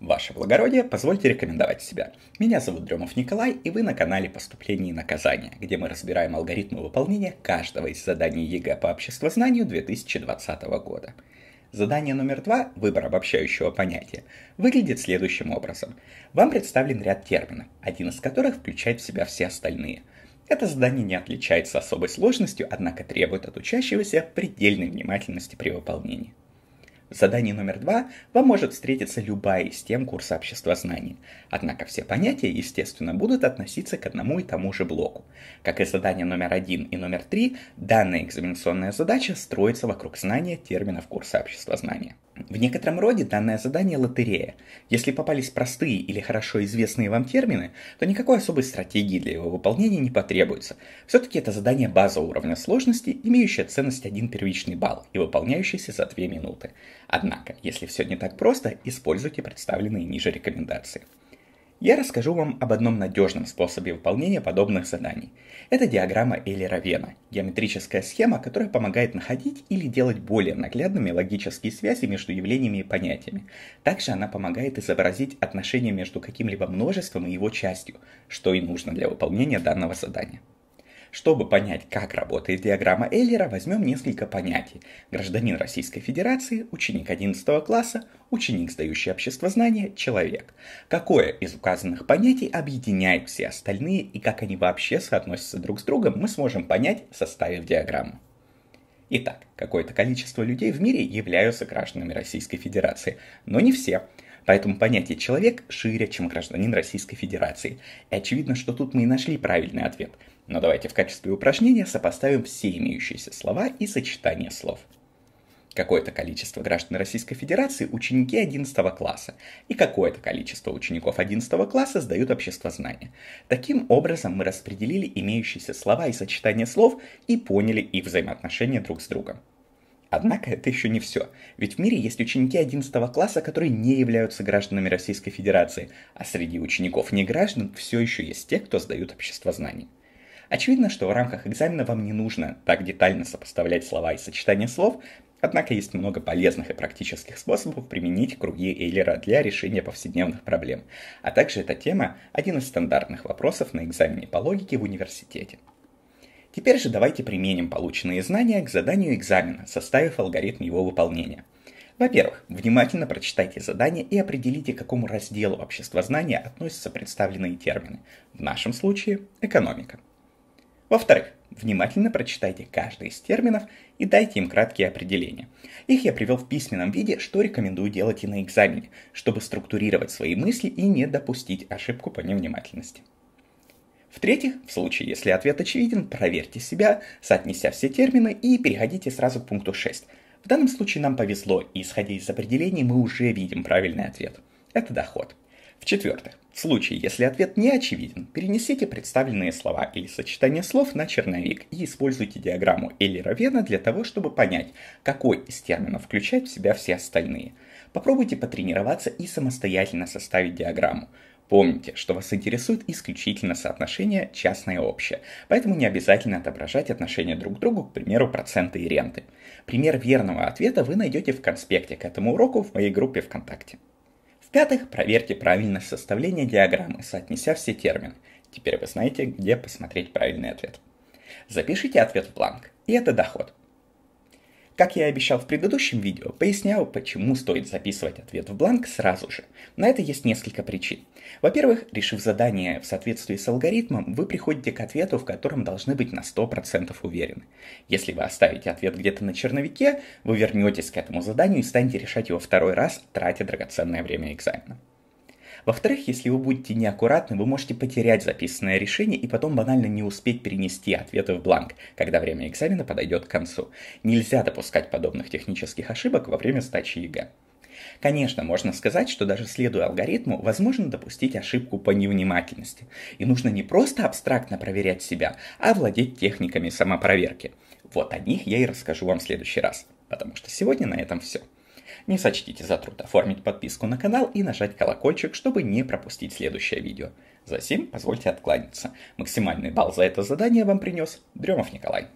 Ваше благородие, позвольте рекомендовать себя. Меня зовут Дремов Николай, и вы на канале «Поступление и наказание», где мы разбираем алгоритмы выполнения каждого из заданий ЕГЭ по обществознанию 2020 года. Задание номер два «Выбор обобщающего понятия» выглядит следующим образом. Вам представлен ряд терминов, один из которых включает в себя все остальные. Это задание не отличается особой сложностью, однако требует от учащегося предельной внимательности при выполнении. В задании номер два вам может встретиться любая из тем курса общества знаний. Однако все понятия, естественно, будут относиться к одному и тому же блоку. Как и задание номер один и номер три, данная экзаменационная задача строится вокруг знания терминов курса общества знания. В некотором роде данное задание лотерея. Если попались простые или хорошо известные вам термины, то никакой особой стратегии для его выполнения не потребуется. Все-таки это задание база уровня сложности, имеющее ценность 1 первичный балл и выполняющийся за 2 минуты. Однако, если все не так просто, используйте представленные ниже рекомендации. Я расскажу вам об одном надежном способе выполнения подобных заданий. Это диаграмма Эйлера-Вена, геометрическая схема, которая помогает находить или делать более наглядными логические связи между явлениями и понятиями. Также она помогает изобразить отношения между каким-либо множеством и его частью, что и нужно для выполнения данного задания. Чтобы понять, как работает диаграмма Эллера, возьмем несколько понятий. Гражданин Российской Федерации, ученик 11 класса, ученик, сдающий общество знания, человек. Какое из указанных понятий объединяет все остальные и как они вообще соотносятся друг с другом, мы сможем понять, составив диаграмму. Итак, какое-то количество людей в мире являются гражданами Российской Федерации, но не все – Поэтому понятие «человек» шире, чем гражданин Российской Федерации. И очевидно, что тут мы и нашли правильный ответ. Но давайте в качестве упражнения сопоставим все имеющиеся слова и сочетания слов. Какое-то количество граждан Российской Федерации – ученики 11 класса, и какое-то количество учеников 11 класса сдают общество знания. Таким образом мы распределили имеющиеся слова и сочетания слов и поняли их взаимоотношения друг с другом. Однако это еще не все. Ведь в мире есть ученики 11 класса, которые не являются гражданами Российской Федерации, а среди учеников не граждан все еще есть те, кто сдают общество знаний. Очевидно, что в рамках экзамена вам не нужно так детально сопоставлять слова и сочетания слов, однако есть много полезных и практических способов применить круги Эйлера для решения повседневных проблем. А также эта тема – один из стандартных вопросов на экзамене по логике в университете. Теперь же давайте применим полученные знания к заданию экзамена, составив алгоритм его выполнения. Во-первых, внимательно прочитайте задание и определите, к какому разделу обществознания относятся представленные термины. В нашем случае – экономика. Во-вторых, внимательно прочитайте каждый из терминов и дайте им краткие определения. Их я привел в письменном виде, что рекомендую делать и на экзамене, чтобы структурировать свои мысли и не допустить ошибку по невнимательности. В-третьих, в случае, если ответ очевиден, проверьте себя, соотнеся все термины и переходите сразу к пункту 6. В данном случае нам повезло, и исходя из определений мы уже видим правильный ответ. Это доход. В-четвертых, в случае, если ответ не очевиден, перенесите представленные слова или сочетание слов на черновик и используйте диаграмму Эйлера-Вена для того, чтобы понять, какой из терминов включает в себя все остальные. Попробуйте потренироваться и самостоятельно составить диаграмму. Помните, что вас интересует исключительно соотношение частное и общее, поэтому не обязательно отображать отношения друг к другу, к примеру, проценты и ренты. Пример верного ответа вы найдете в конспекте к этому уроку в моей группе ВКонтакте. В-пятых, проверьте правильность составления диаграммы, соотнеся все термины. Теперь вы знаете, где посмотреть правильный ответ. Запишите ответ в бланк, и это доход – как я и обещал в предыдущем видео, пояснял, почему стоит записывать ответ в бланк сразу же. На это есть несколько причин. Во-первых, решив задание в соответствии с алгоритмом, вы приходите к ответу, в котором должны быть на 100% уверены. Если вы оставите ответ где-то на черновике, вы вернетесь к этому заданию и станете решать его второй раз, тратя драгоценное время экзамена. Во-вторых, если вы будете неаккуратны, вы можете потерять записанное решение и потом банально не успеть перенести ответы в бланк, когда время экзамена подойдет к концу. Нельзя допускать подобных технических ошибок во время сдачи ЕГЭ. Конечно, можно сказать, что даже следуя алгоритму, возможно допустить ошибку по невнимательности. И нужно не просто абстрактно проверять себя, а владеть техниками самопроверки. Вот о них я и расскажу вам в следующий раз, потому что сегодня на этом все. Не сочтите за труд оформить подписку на канал и нажать колокольчик, чтобы не пропустить следующее видео. Затем позвольте откланяться. Максимальный балл за это задание вам принес Дремов Николай.